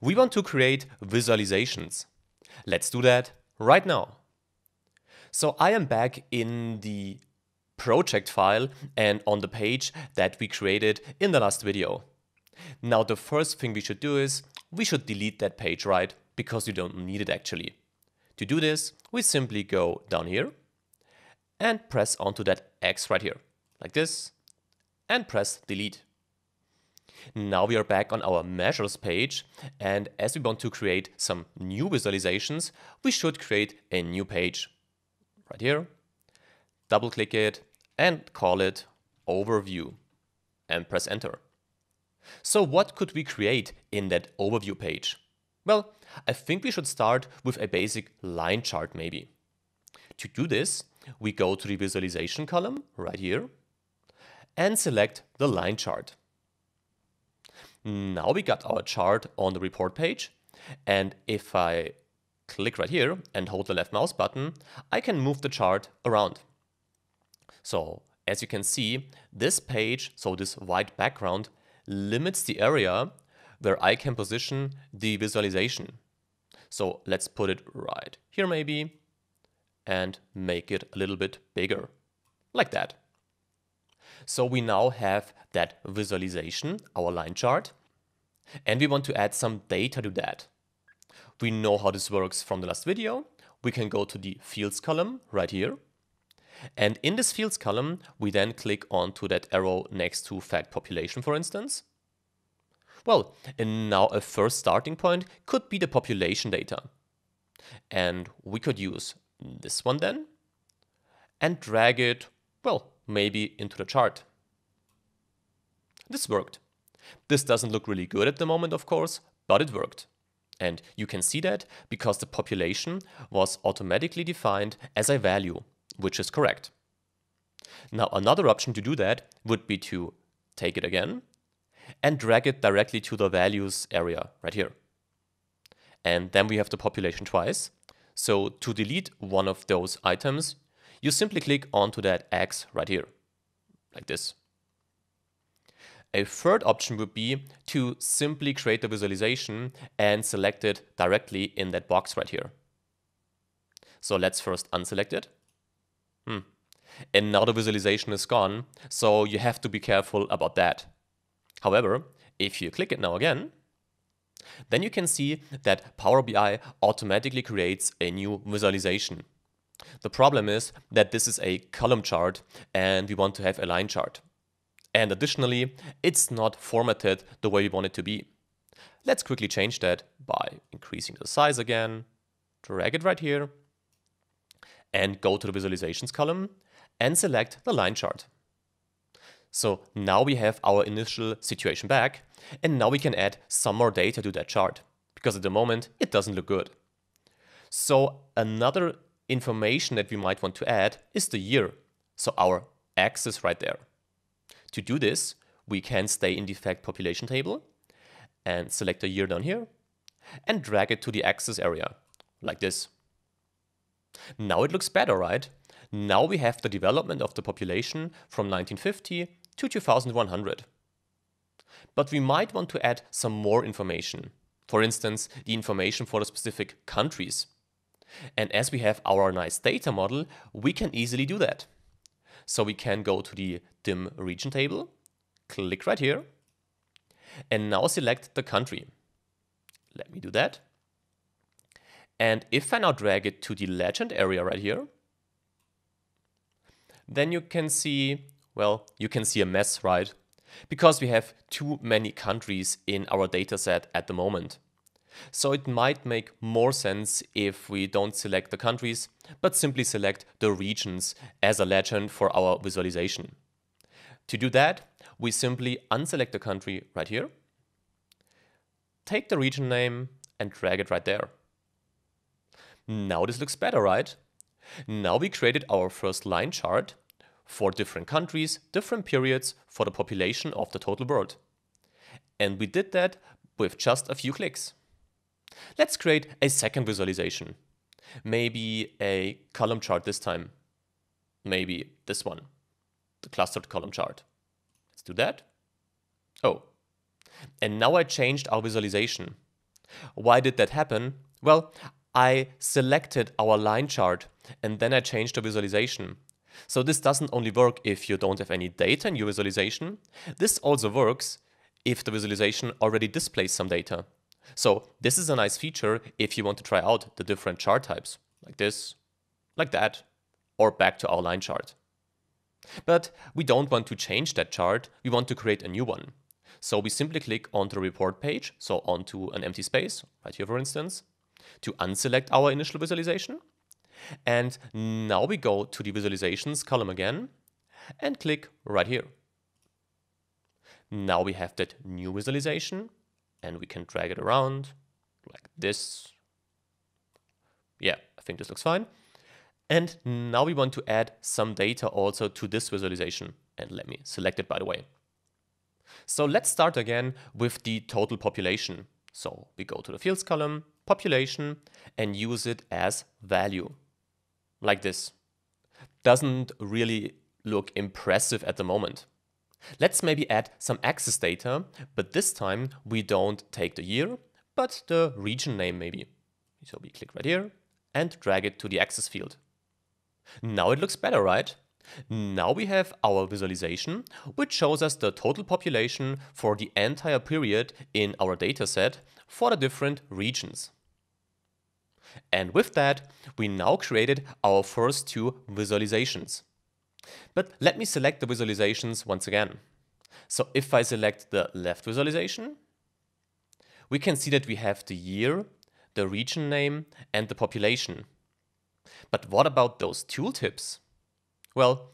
We want to create visualizations. Let's do that right now. So I am back in the project file and on the page that we created in the last video. Now the first thing we should do is, we should delete that page, right? Because you don't need it actually. To do this, we simply go down here and press onto that X right here, like this, and press delete. Now we are back on our measures page and as we want to create some new visualizations, we should create a new page. Right here, double click it and call it overview and press enter. So what could we create in that overview page? Well, I think we should start with a basic line chart maybe. To do this, we go to the visualization column right here and select the line chart. Now we got our chart on the report page. And if I click right here and hold the left mouse button, I can move the chart around. So as you can see, this page, so this white background, limits the area where I can position the visualization. So let's put it right here maybe and make it a little bit bigger, like that. So we now have that visualization, our line chart, and we want to add some data to that. We know how this works from the last video. We can go to the fields column right here. And in this fields column, we then click onto that arrow next to fact population, for instance. Well, and now a first starting point could be the population data. And we could use this one then and drag it, well, maybe into the chart. This worked. This doesn't look really good at the moment, of course, but it worked. And you can see that because the population was automatically defined as a value, which is correct. Now, another option to do that would be to take it again and drag it directly to the values area right here. And then we have the population twice. So to delete one of those items, you simply click onto that X right here, like this. A third option would be to simply create the visualization and select it directly in that box right here. So let's first unselect it. Hmm. And now the visualization is gone, so you have to be careful about that. However, if you click it now again, then you can see that Power BI automatically creates a new visualization. The problem is that this is a column chart and we want to have a line chart. And additionally, it's not formatted the way we want it to be. Let's quickly change that by increasing the size again, drag it right here, and go to the visualizations column and select the line chart. So now we have our initial situation back, and now we can add some more data to that chart, because at the moment it doesn't look good. So another information that we might want to add is the year, so our axis right there. To do this, we can stay in the fact population table and select a year down here and drag it to the axis area, like this. Now it looks better, right? Now we have the development of the population from 1950 to 2100. But we might want to add some more information. For instance, the information for the specific countries. And as we have our nice data model, we can easily do that. So we can go to the dim region table, click right here, and now select the country. Let me do that. And if I now drag it to the legend area right here, then you can see, well, you can see a mess, right? Because we have too many countries in our dataset at the moment. So it might make more sense if we don't select the countries, but simply select the regions as a legend for our visualization. To do that, we simply unselect the country right here, take the region name and drag it right there. Now this looks better, right? Now we created our first line chart for different countries, different periods for the population of the total world. And we did that with just a few clicks. Let's create a second visualization. Maybe a column chart this time. Maybe this one, the clustered column chart. Let's do that. Oh, and now I changed our visualization. Why did that happen? Well, I selected our line chart and then I changed the visualization. So this doesn't only work if you don't have any data in your visualization, this also works if the visualization already displays some data. So this is a nice feature if you want to try out the different chart types, like this, like that, or back to our line chart. But we don't want to change that chart, we want to create a new one. So we simply click onto the report page, so onto an empty space, right here for instance, to unselect our initial visualization. And now we go to the visualizations column again and click right here. Now we have that new visualization and we can drag it around like this. Yeah, I think this looks fine. And now we want to add some data also to this visualization. And let me select it, by the way. So let's start again with the total population. So we go to the fields column, population, and use it as value, like this. Doesn't really look impressive at the moment. Let's maybe add some access data, but this time we don't take the year, but the region name maybe. So we click right here and drag it to the access field. Now it looks better, right? Now we have our visualization, which shows us the total population for the entire period in our dataset for the different regions. And with that, we now created our first two visualizations. But let me select the visualizations once again. So if I select the left visualization, we can see that we have the year, the region name and the population. But what about those tooltips? Well,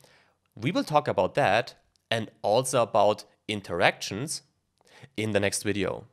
we will talk about that and also about interactions in the next video.